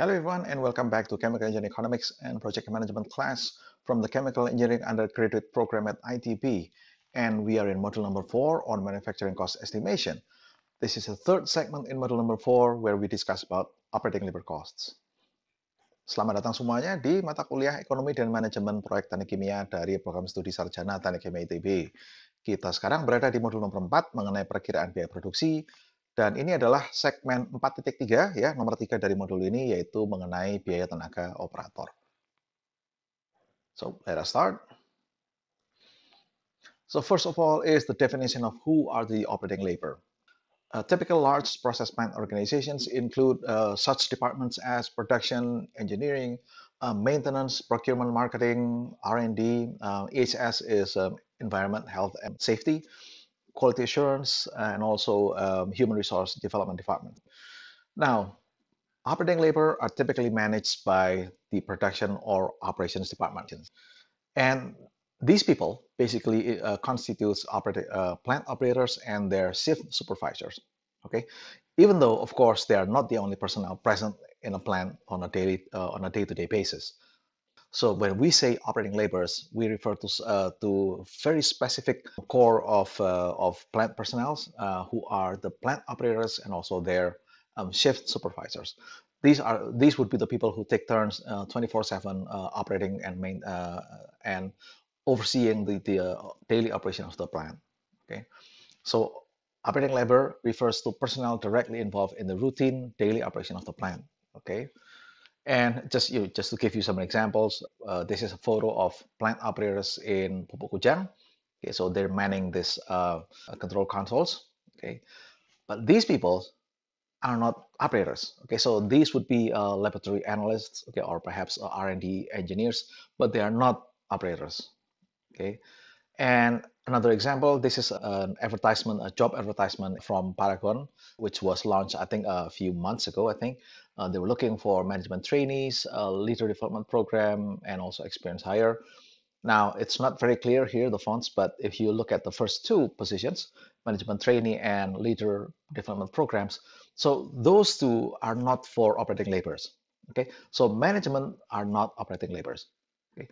Hello everyone and welcome back to Chemical Engineering Economics and Project Management class from the Chemical Engineering Undergraduate Program at ITP. And we are in module number four on manufacturing cost estimation. This is the third segment in module number four where we discuss about operating labor costs. Selamat datang semuanya di mata kuliah Ekonomi dan Manajemen Proyek Teknik Kimia dari Program Studi Sarjana Teknik Kimia ITB. Kita sekarang berada di modul nomor 4 mengenai perkiraan biaya produksi, dan ini adalah segmen 4.3 ya, nomor 3 dari modul ini yaitu mengenai biaya tenaga operator. So, let us start. So first of all is the definition of who are the operating labor. Uh, typical large process plant organizations include uh, such departments as production, engineering, uh, maintenance, procurement, marketing, R&D. HS uh, is um, environment, health, and safety. quality assurance and also um, human resource development department. Now, operating labor are typically managed by the production or operations department. And these people basically uh, constitutes uh, plant operators and their shift supervisors. Okay, even though of course they are not the only personnel present in a plant on a daily uh, on a day-to-day -day basis. So when we say operating laborers, we refer to uh, to very specific core of uh, of plant personnel uh, who are the plant operators and also their um, shift supervisors. These are these would be the people who take turns 24/7 uh, uh, operating and main uh, and overseeing the, the daily operation of the plant. Okay, so operating labor refers to personnel directly involved in the routine daily operation of the plant. Okay. And just you know, just to give you some examples, uh, this is a photo of plant operators in Popokujang. Okay, so they're manning this uh, uh, control consoles. Okay, but these people are not operators. Okay, so these would be uh, laboratory analysts, okay, or perhaps uh, R&D engineers, but they are not operators. Okay, and another example, this is an advertisement, a job advertisement from Paragon, which was launched, I think, a few months ago. I think uh, they were looking for management trainees, leader development program, and also experience hire. Now, it's not very clear here, the fonts, but if you look at the first two positions, management trainee and leader development programs, so those two are not for operating laborers. Okay, so management are not operating laborers. Okay,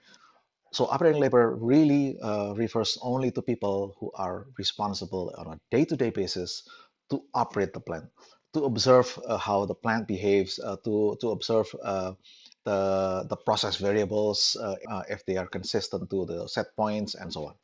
so operating labor really uh, refers only to people who are responsible on a day to -day basis to operate the plant. to observe uh, how the plant behaves, uh, to, to observe uh, the, the process variables if they are consistent to the set points and so on.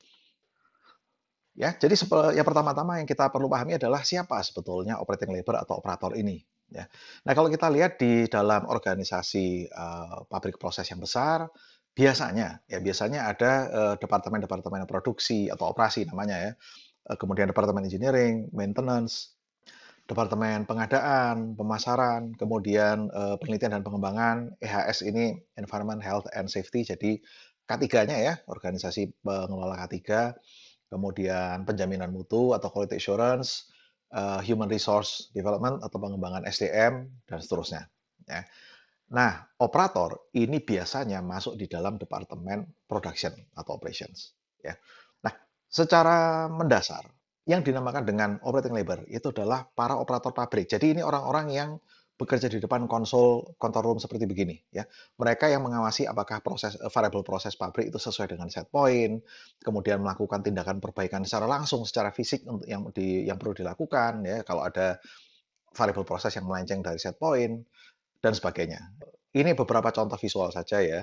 Ya, jadi yang pertama-tama yang kita perlu pahami adalah siapa sebetulnya operating labor atau operator ini. Ya. Nah, kalau kita lihat di dalam organisasi uh, pabrik proses yang besar, biasanya ya biasanya ada departemen departemen-departemen produksi atau operasi namanya ya. Uh, kemudian departemen engineering, maintenance, Departemen Pengadaan, Pemasaran, kemudian eh, Penelitian dan Pengembangan, EHS ini Environment, Health and Safety. Jadi K3-nya ya, organisasi pengelola K3, kemudian penjaminan mutu atau quality assurance, eh, human resource development atau pengembangan SDM dan seterusnya. Ya. Nah, operator ini biasanya masuk di dalam departemen production atau operations. Ya. Nah, secara mendasar yang dinamakan dengan operating labor itu adalah para operator pabrik. Jadi ini orang-orang yang bekerja di depan konsol control room seperti begini ya. Mereka yang mengawasi apakah proses eh, variable proses pabrik itu sesuai dengan set point, kemudian melakukan tindakan perbaikan secara langsung secara fisik untuk yang di yang perlu dilakukan ya kalau ada variable proses yang melenceng dari set point dan sebagainya. Ini beberapa contoh visual saja ya.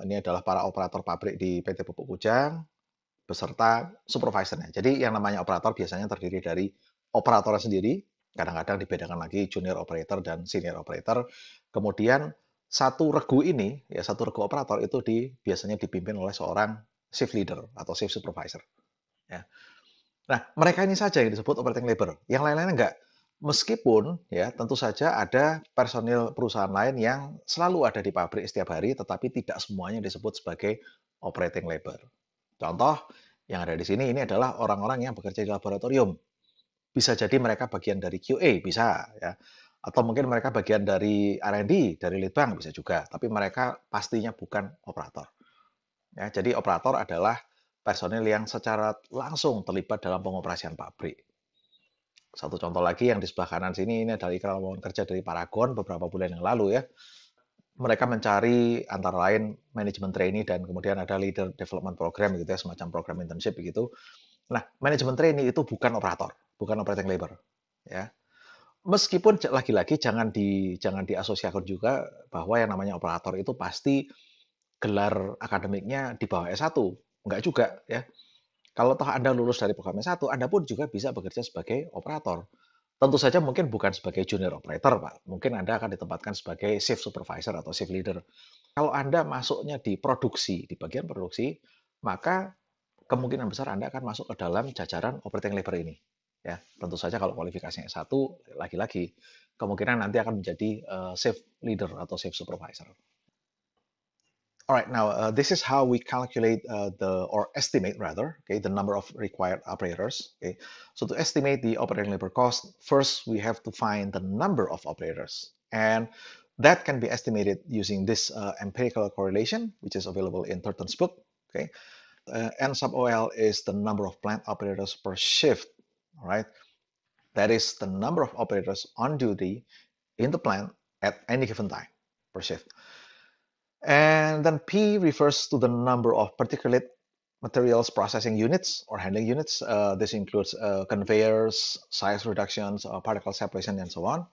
Ini adalah para operator pabrik di PT Pupuk Kujang beserta supervisornya. Jadi yang namanya operator biasanya terdiri dari operator sendiri, kadang-kadang dibedakan lagi junior operator dan senior operator. Kemudian satu regu ini, ya satu regu operator itu di, biasanya dipimpin oleh seorang shift leader atau shift supervisor. Ya. Nah, mereka ini saja yang disebut operating labor. Yang lain-lain enggak. Meskipun ya tentu saja ada personil perusahaan lain yang selalu ada di pabrik setiap hari, tetapi tidak semuanya disebut sebagai operating labor. Contoh yang ada di sini ini adalah orang-orang yang bekerja di laboratorium. Bisa jadi mereka bagian dari QA, bisa ya. Atau mungkin mereka bagian dari R&D, dari litbang bisa juga, tapi mereka pastinya bukan operator. Ya, jadi operator adalah personil yang secara langsung terlibat dalam pengoperasian pabrik. Satu contoh lagi yang di sebelah kanan sini ini adalah iklan lowongan kerja dari Paragon beberapa bulan yang lalu ya mereka mencari antara lain manajemen trainee dan kemudian ada leader development program gitu ya semacam program internship gitu. Nah, manajemen trainee itu bukan operator, bukan operating labor, ya. Meskipun lagi-lagi jangan di jangan diasosiasikan juga bahwa yang namanya operator itu pasti gelar akademiknya di bawah S1, enggak juga ya. Kalau toh Anda lulus dari program S1, Anda pun juga bisa bekerja sebagai operator Tentu saja mungkin bukan sebagai junior operator, Pak. Mungkin Anda akan ditempatkan sebagai shift supervisor atau shift leader. Kalau Anda masuknya di produksi, di bagian produksi, maka kemungkinan besar Anda akan masuk ke dalam jajaran operating labor ini. Ya, tentu saja kalau kualifikasinya satu, lagi-lagi kemungkinan nanti akan menjadi uh, shift leader atau shift supervisor. All right, now uh, this is how we calculate uh, the or estimate rather, okay, the number of required operators. Okay, so to estimate the operating labor cost, first we have to find the number of operators, and that can be estimated using this uh, empirical correlation, which is available in Turton's book. Okay, uh, N sub OL is the number of plant operators per shift. All right, that is the number of operators on duty in the plant at any given time per shift. And then P refers to the number of particulate materials processing units or handling units. Uh, this includes uh, conveyors, size reductions, uh, particle separation, and so on.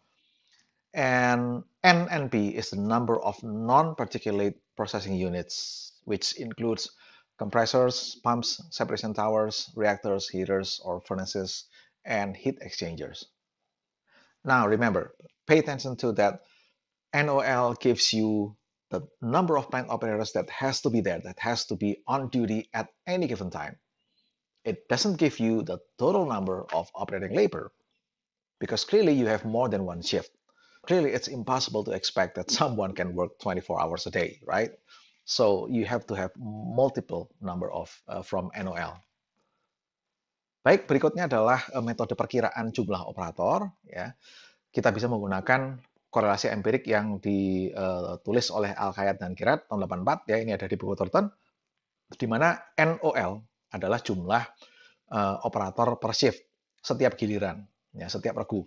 And N and P is the number of non-particulate processing units, which includes compressors, pumps, separation towers, reactors, heaters, or furnaces, and heat exchangers. Now remember, pay attention to that NOL gives you the number of plant operators that has to be there, that has to be on duty at any given time. It doesn't give you the total number of operating labor because clearly you have more than one shift. Clearly, it's impossible to expect that someone can work 24 hours a day, right? So you have to have multiple number of uh, from NOL. Baik, berikutnya adalah uh, metode perkiraan jumlah operator. Ya, kita bisa menggunakan korelasi empirik yang ditulis eh, oleh al Khayat dan Kirat tahun 84 ya ini ada di buku Thornton di mana NOL adalah jumlah eh, operator per shift setiap giliran ya setiap regu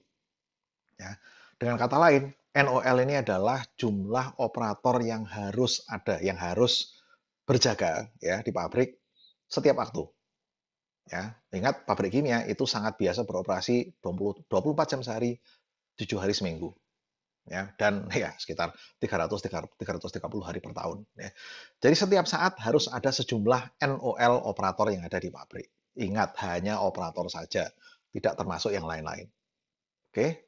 ya. Dengan kata lain NOL ini adalah jumlah operator yang harus ada yang harus berjaga ya di pabrik setiap waktu. Ya, ingat pabrik kimia itu sangat biasa beroperasi 20, 24 jam sehari, 7 hari seminggu ya dan ya sekitar 300 330 hari per tahun ya. Jadi setiap saat harus ada sejumlah NOL operator yang ada di pabrik. Ingat hanya operator saja, tidak termasuk yang lain-lain. Oke.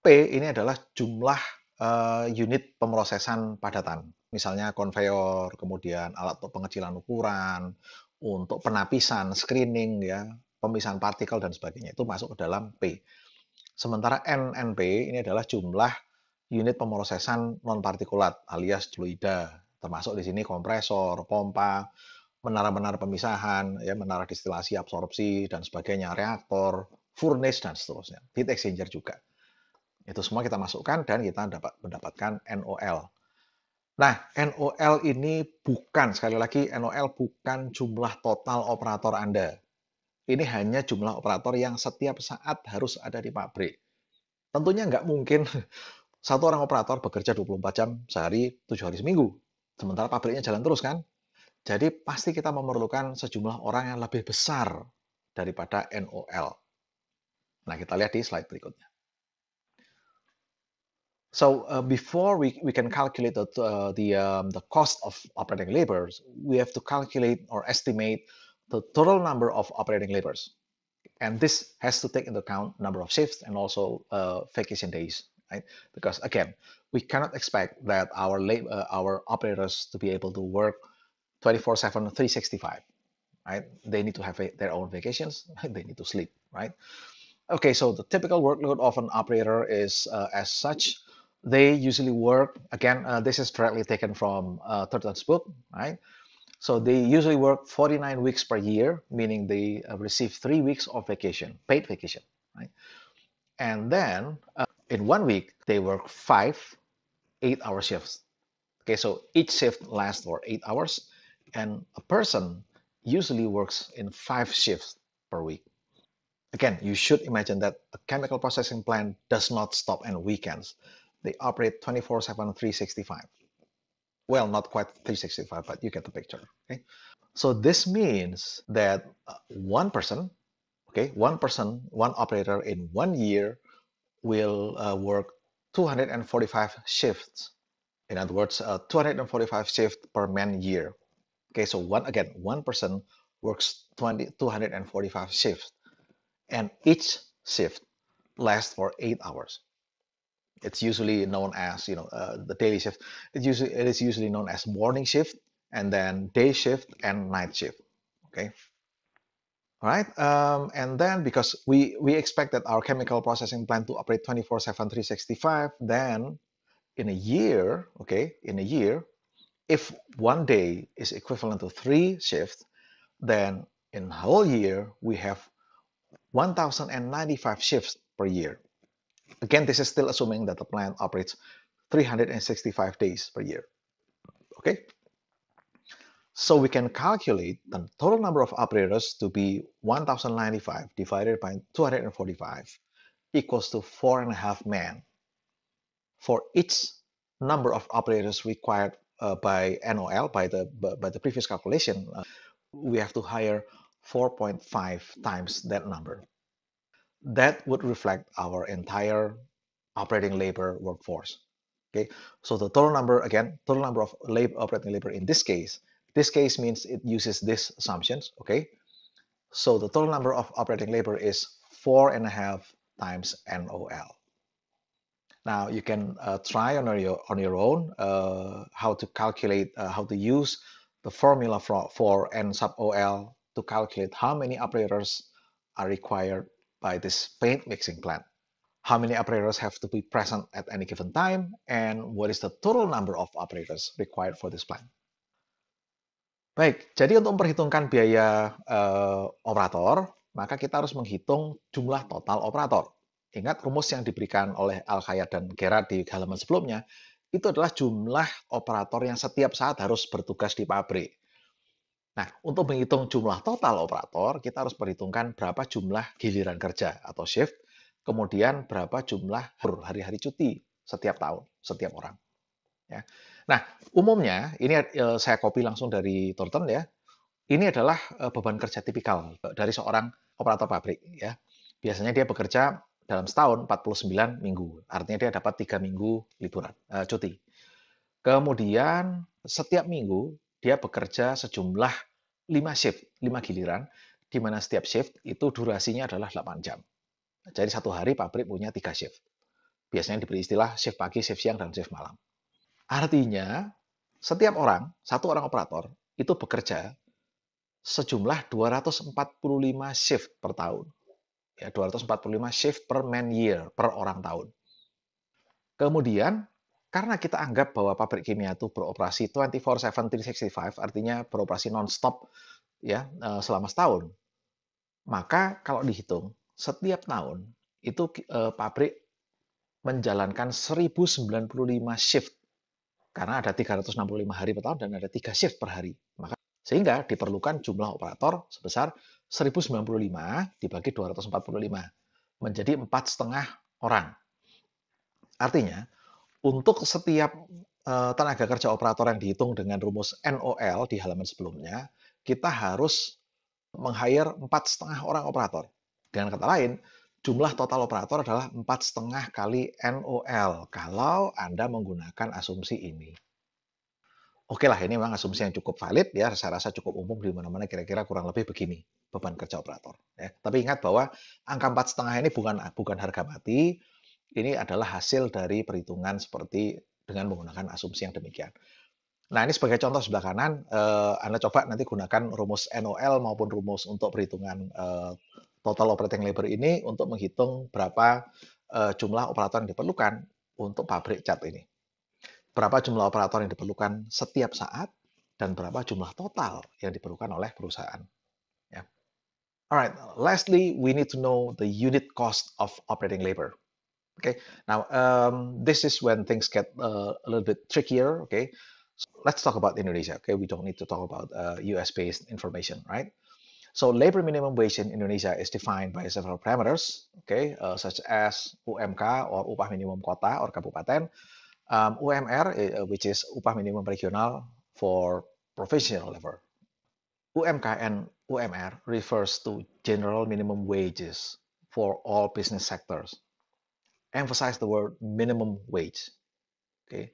P ini adalah jumlah uh, unit pemrosesan padatan. Misalnya konveyor, kemudian alat untuk pengecilan ukuran, untuk penapisan, screening ya, pemisahan partikel dan sebagainya itu masuk ke dalam P. Sementara NNP ini adalah jumlah unit pemrosesan non partikulat alias fluida, termasuk di sini kompresor, pompa, menara-menara pemisahan, ya menara distilasi, absorpsi dan sebagainya, reaktor, furnace dan seterusnya, heat exchanger juga. Itu semua kita masukkan dan kita dapat mendapatkan NOL. Nah, NOL ini bukan sekali lagi NOL bukan jumlah total operator Anda. Ini hanya jumlah operator yang setiap saat harus ada di pabrik. Tentunya nggak mungkin satu orang operator bekerja 24 jam sehari, 7 hari seminggu. Sementara pabriknya jalan terus kan. Jadi pasti kita memerlukan sejumlah orang yang lebih besar daripada NOL. Nah, kita lihat di slide berikutnya. So uh, before we, we can calculate the, uh, the, um, the cost of operating labor, we have to calculate or estimate the total number of operating labors. And this has to take into account number of shifts and also uh, vacation days, right? Because again, we cannot expect that our uh, our operators to be able to work 24/7, 365, right? They need to have a, uh, their own vacations. They need to sleep, right? Okay, so the typical workload of an operator is uh, as such. They usually work again. Uh, this is directly taken from uh, Turton's book, right? So they usually work 49 weeks per year, meaning they uh, receive three weeks of vacation, paid vacation, right? And then uh, in one week, they work five eight-hour shifts. Okay, so each shift lasts for eight hours, and a person usually works in five shifts per week. Again, you should imagine that a chemical processing plant does not stop on weekends. They operate 24-7, 365. Well, not quite 365, but you get the picture. Okay. So this means that uh, one person, okay, one person, one operator in one year will uh, work 245 shifts. In other words, uh, 245 shifts per man year. Okay, so one again, one person works 20, 245 shifts, and each shift lasts for eight hours. It's usually known as you know uh, the daily shift. It's usually it is usually known as morning shift, and then day shift and night shift. Okay. All right, um, and then because we we expect that our chemical processing plant to operate 24/7, 365, then in a year, okay, in a year, if one day is equivalent to three shifts, then in a whole year we have 1,095 shifts per year. Again, this is still assuming that the plant operates 365 days per year. Okay, so we can calculate the total number of operators to be 1095 divided by 245 equals to four and a half men for each number of operators required uh, by NOL by the by the previous calculation uh, we have to hire 4.5 times that number that would reflect our entire operating labor workforce. Okay, so the total number again, total number of labor, operating labor in this case, this case means it uses these assumptions. Okay, so the total number of operating labor is four and a half times NOL. Now you can uh, try on your on your own uh, how to calculate uh, how to use the formula for, for N sub OL to calculate how many operators are required by this paint mixing plant. How many operators have to be present at any given time, and what is the total number of operators required for this plant? Baik, jadi untuk memperhitungkan biaya uh, operator, maka kita harus menghitung jumlah total operator. Ingat rumus yang diberikan oleh Al-Khayat dan Gerard di halaman sebelumnya, itu adalah jumlah operator yang setiap saat harus bertugas di pabrik. Nah, untuk menghitung jumlah total operator, kita harus perhitungkan berapa jumlah giliran kerja atau shift, kemudian berapa jumlah hari-hari cuti setiap tahun, setiap orang. Ya. Nah, umumnya ini eh, saya copy langsung dari Thornton ya. Ini adalah eh, beban kerja tipikal eh, dari seorang operator pabrik ya. Biasanya dia bekerja dalam setahun 49 minggu. Artinya dia dapat 3 minggu liburan, cuti. Kemudian setiap minggu dia bekerja sejumlah 5 shift, 5 giliran, di mana setiap shift itu durasinya adalah 8 jam. Jadi satu hari pabrik punya 3 shift. Biasanya diberi istilah shift pagi, shift siang, dan shift malam. Artinya, setiap orang, satu orang operator, itu bekerja sejumlah 245 shift per tahun. Ya, 245 shift per man year, per orang tahun. Kemudian karena kita anggap bahwa pabrik kimia itu beroperasi 24/7 365 artinya beroperasi non-stop ya eh, selama setahun. Maka kalau dihitung setiap tahun itu eh, pabrik menjalankan 1095 shift karena ada 365 hari per tahun dan ada 3 shift per hari. Maka sehingga diperlukan jumlah operator sebesar 1095 dibagi 245 menjadi 4,5 orang. Artinya untuk setiap eh, tenaga kerja operator yang dihitung dengan rumus NOL di halaman sebelumnya, kita harus meng-hire empat setengah orang operator. Dengan kata lain, jumlah total operator adalah empat setengah kali NOL kalau Anda menggunakan asumsi ini. Oke lah, ini memang asumsi yang cukup valid ya. Saya rasa cukup umum di mana-mana kira-kira kurang lebih begini beban kerja operator. Ya. Tapi ingat bahwa angka empat setengah ini bukan bukan harga mati, ini adalah hasil dari perhitungan seperti dengan menggunakan asumsi yang demikian. Nah, ini sebagai contoh sebelah kanan, eh, Anda coba nanti gunakan rumus NOL maupun rumus untuk perhitungan eh, total operating labor ini untuk menghitung berapa eh, jumlah operator yang diperlukan untuk pabrik cat ini. Berapa jumlah operator yang diperlukan setiap saat dan berapa jumlah total yang diperlukan oleh perusahaan. Ya. Alright, lastly, we need to know the unit cost of operating labor. Okay, now um, this is when things get uh, a little bit trickier. Okay, so let's talk about Indonesia. Okay, we don't need to talk about uh, US based information, right? So labor minimum wage in Indonesia is defined by several parameters, okay, uh, such as UMK or upah minimum kota or kabupaten, um, UMR, eh, uh, which is upah minimum regional for professional level. UMK and UMR refers to general minimum wages for all business sectors emphasize the word minimum wage. Okay.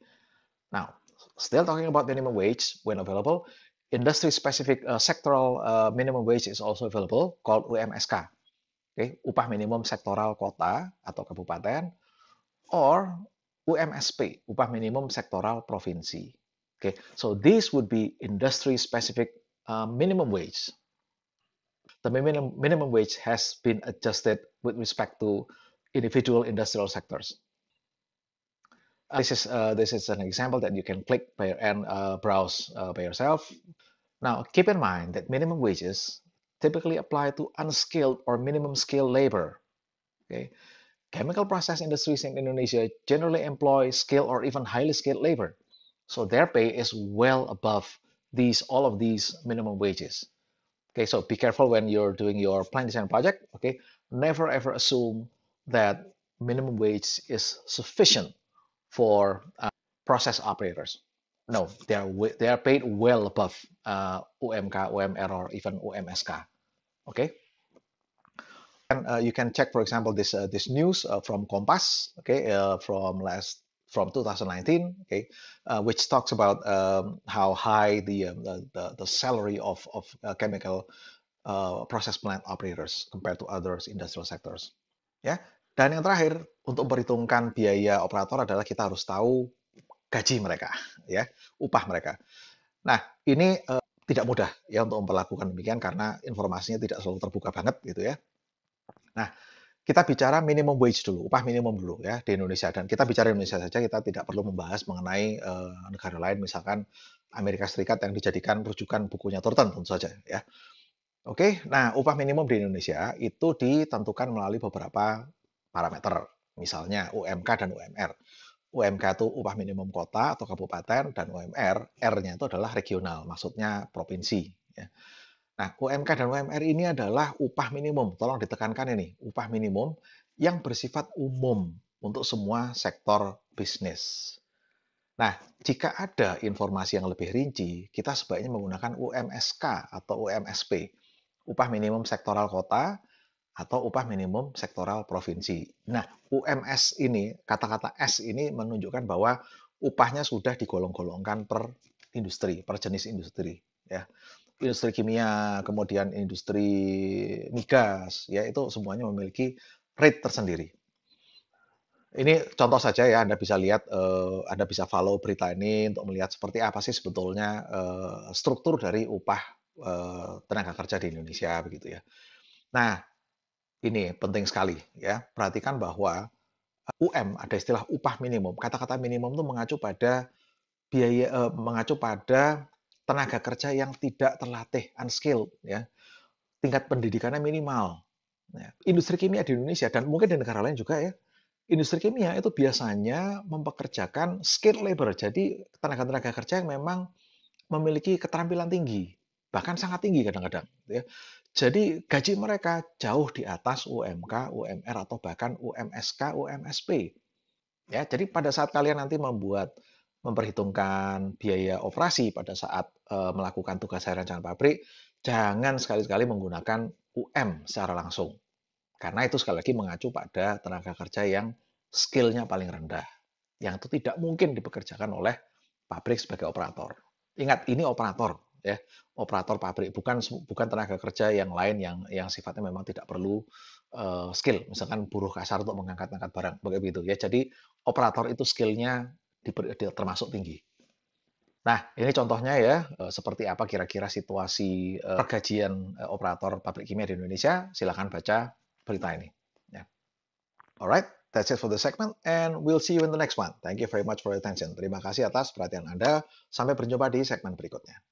Now, still talking about minimum wage when available, industry-specific uh, sectoral uh, minimum wage is also available called UMSK. Okay, upah minimum sektoral kota atau kabupaten, or UMSP, upah minimum sektoral provinsi. Okay, so these would be industry-specific uh, minimum wage. The minimum minimum wage has been adjusted with respect to individual industrial sectors. Uh, this is uh, this is an example that you can click by, and uh, browse by yourself. Now, keep in mind that minimum wages typically apply to unskilled or minimum skilled labor. Okay? Chemical process industries in Indonesia generally employ skilled or even highly skilled labor. So their pay is well above these all of these minimum wages. Okay, so be careful when you're doing your plant design project. Okay, never ever assume that minimum wage is sufficient for uh, process operators. No, they are they are paid well above uh, UMK, UMR, or even UMSK. Okay. And uh, you can check, for example, this uh, this news uh, from Compass, okay, uh, from last from 2019, okay, which talks about um, how high the, um, the the salary of of chemical process plant operators compared to others industrial sectors. Ya. Dan yang terakhir, untuk memperhitungkan biaya operator adalah kita harus tahu gaji mereka, ya, upah mereka. Nah, ini e, tidak mudah ya untuk memperlakukan demikian karena informasinya tidak selalu terbuka banget gitu ya. Nah, kita bicara minimum wage dulu, upah minimum dulu ya di Indonesia dan kita bicara Indonesia saja kita tidak perlu membahas mengenai e, negara lain misalkan Amerika Serikat yang dijadikan rujukan bukunya Thornton tentu saja ya. Oke, nah upah minimum di Indonesia itu ditentukan melalui beberapa parameter, misalnya UMK dan UMR. UMK itu upah minimum kota atau kabupaten dan UMR, R-nya itu adalah regional, maksudnya provinsi. Ya. Nah, UMK dan UMR ini adalah upah minimum, tolong ditekankan ini, upah minimum yang bersifat umum untuk semua sektor bisnis. Nah, jika ada informasi yang lebih rinci, kita sebaiknya menggunakan UMSK atau UMSP upah minimum sektoral kota atau upah minimum sektoral provinsi. Nah, UMS ini, kata-kata S ini menunjukkan bahwa upahnya sudah digolong-golongkan per industri, per jenis industri, ya. Industri kimia, kemudian industri migas, ya itu semuanya memiliki rate tersendiri. Ini contoh saja ya, Anda bisa lihat, eh, Anda bisa follow berita ini untuk melihat seperti apa sih sebetulnya eh, struktur dari upah Eh, tenaga kerja di Indonesia begitu ya. Nah, ini penting sekali ya. Perhatikan bahwa UM ada istilah upah minimum. Kata-kata minimum itu mengacu pada biaya eh, mengacu pada tenaga kerja yang tidak terlatih unskilled ya. Tingkat pendidikannya minimal. Ya. industri kimia di Indonesia dan mungkin di negara lain juga ya. Industri kimia itu biasanya mempekerjakan skilled labor, jadi tenaga-tenaga kerja yang memang memiliki keterampilan tinggi bahkan sangat tinggi kadang-kadang. Gitu ya. Jadi gaji mereka jauh di atas UMK, UMR atau bahkan UMSK, UMSP. Ya, jadi pada saat kalian nanti membuat memperhitungkan biaya operasi pada saat e, melakukan tugas harian jangan pabrik, jangan sekali-kali menggunakan UM secara langsung. Karena itu sekali lagi mengacu pada tenaga kerja yang skillnya paling rendah. Yang itu tidak mungkin dipekerjakan oleh pabrik sebagai operator. Ingat, ini operator, ya operator pabrik bukan bukan tenaga kerja yang lain yang yang sifatnya memang tidak perlu uh, skill misalkan buruh kasar untuk mengangkat-angkat barang begitu ya jadi operator itu skillnya termasuk tinggi nah ini contohnya ya eh, seperti apa kira-kira situasi uh, eh, pergajian uh, operator pabrik kimia di Indonesia silahkan baca berita ini ya. alright That's it for the segment, and we'll see you in the next one. Thank you very much for your attention. Terima kasih atas perhatian Anda. Sampai berjumpa di segmen berikutnya.